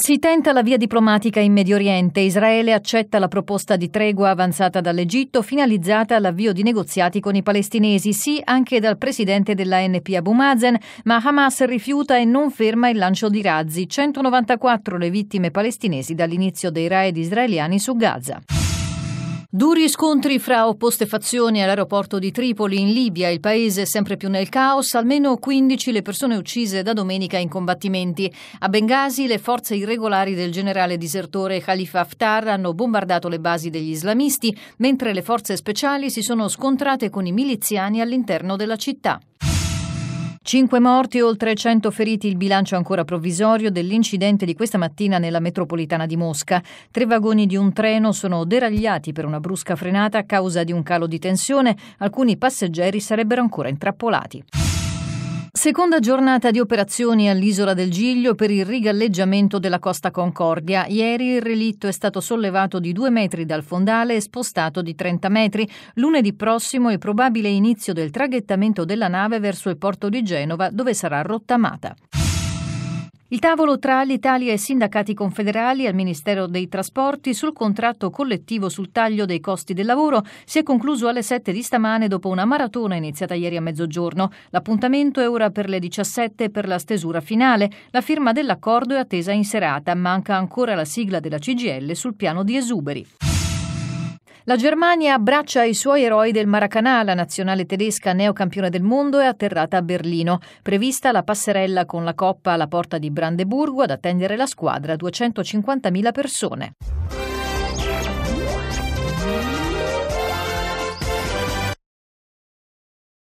Si tenta la via diplomatica in Medio Oriente. Israele accetta la proposta di tregua avanzata dall'Egitto, finalizzata all'avvio di negoziati con i palestinesi, sì anche dal presidente dell'ANP Abu Mazen, ma Hamas rifiuta e non ferma il lancio di razzi. 194 le vittime palestinesi dall'inizio dei raid israeliani su Gaza. Duri scontri fra opposte fazioni all'aeroporto di Tripoli in Libia, il paese sempre più nel caos, almeno 15 le persone uccise da domenica in combattimenti. A Bengasi le forze irregolari del generale disertore Khalifa Haftar hanno bombardato le basi degli islamisti, mentre le forze speciali si sono scontrate con i miliziani all'interno della città. Cinque morti e oltre 100 feriti, il bilancio ancora provvisorio dell'incidente di questa mattina nella metropolitana di Mosca. Tre vagoni di un treno sono deragliati per una brusca frenata a causa di un calo di tensione, alcuni passeggeri sarebbero ancora intrappolati. Seconda giornata di operazioni all'isola del Giglio per il rigalleggiamento della costa Concordia. Ieri il relitto è stato sollevato di due metri dal fondale e spostato di 30 metri. Lunedì prossimo è probabile inizio del traghettamento della nave verso il porto di Genova dove sarà rottamata. Il tavolo tra l'Italia e sindacati confederali al Ministero dei Trasporti sul contratto collettivo sul taglio dei costi del lavoro si è concluso alle 7 di stamane dopo una maratona iniziata ieri a mezzogiorno. L'appuntamento è ora per le 17 per la stesura finale. La firma dell'accordo è attesa in serata. Manca ancora la sigla della CGL sul piano di esuberi. La Germania abbraccia i suoi eroi del Maracanà, la nazionale tedesca neocampione del mondo è atterrata a Berlino, prevista la passerella con la coppa alla porta di Brandeburgo ad attendere la squadra 250.000 persone.